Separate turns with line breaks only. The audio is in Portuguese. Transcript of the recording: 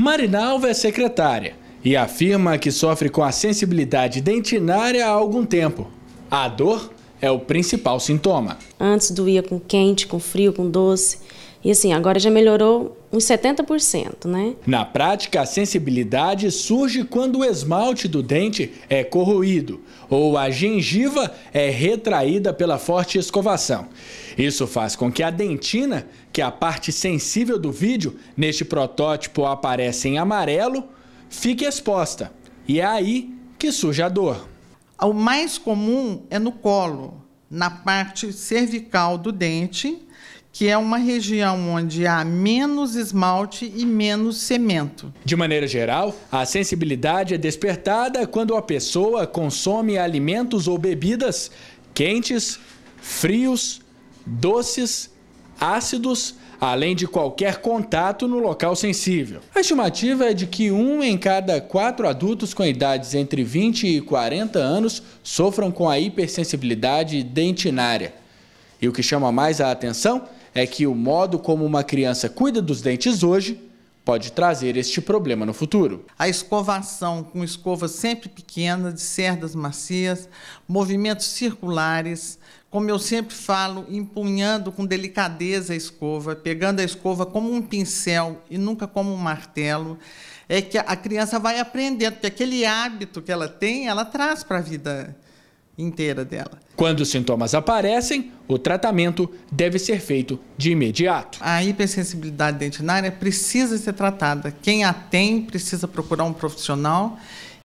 Marinalva é secretária e afirma que sofre com a sensibilidade dentinária há algum tempo. A dor é o principal sintoma. Antes doía com
quente, com frio, com doce. E assim, agora já melhorou uns 70%, né?
Na prática, a sensibilidade surge quando o esmalte do dente é corroído ou a gengiva é retraída pela forte escovação. Isso faz com que a dentina, que é a parte sensível do vídeo, neste protótipo aparece em amarelo, fique exposta. E é aí que surge a dor. O mais comum é no colo, na parte cervical do
dente que é uma região onde há menos esmalte e menos
cimento. De maneira geral, a sensibilidade é despertada quando a pessoa consome alimentos ou bebidas quentes, frios, doces, ácidos, além de qualquer contato no local sensível. A estimativa é de que um em cada quatro adultos com idades entre 20 e 40 anos sofram com a hipersensibilidade dentinária. E o que chama mais a atenção é que o modo como uma criança cuida dos dentes hoje pode trazer este problema no futuro.
A escovação com escova sempre pequena, de cerdas macias, movimentos circulares, como eu sempre falo, empunhando com delicadeza a escova, pegando a escova como um pincel e nunca como um martelo, é que a criança vai aprendendo, porque aquele hábito que ela tem, ela traz para a vida inteira dela.
Quando os sintomas aparecem, o tratamento deve ser feito de imediato. A hipersensibilidade dentinária precisa ser tratada.
Quem a tem precisa procurar um profissional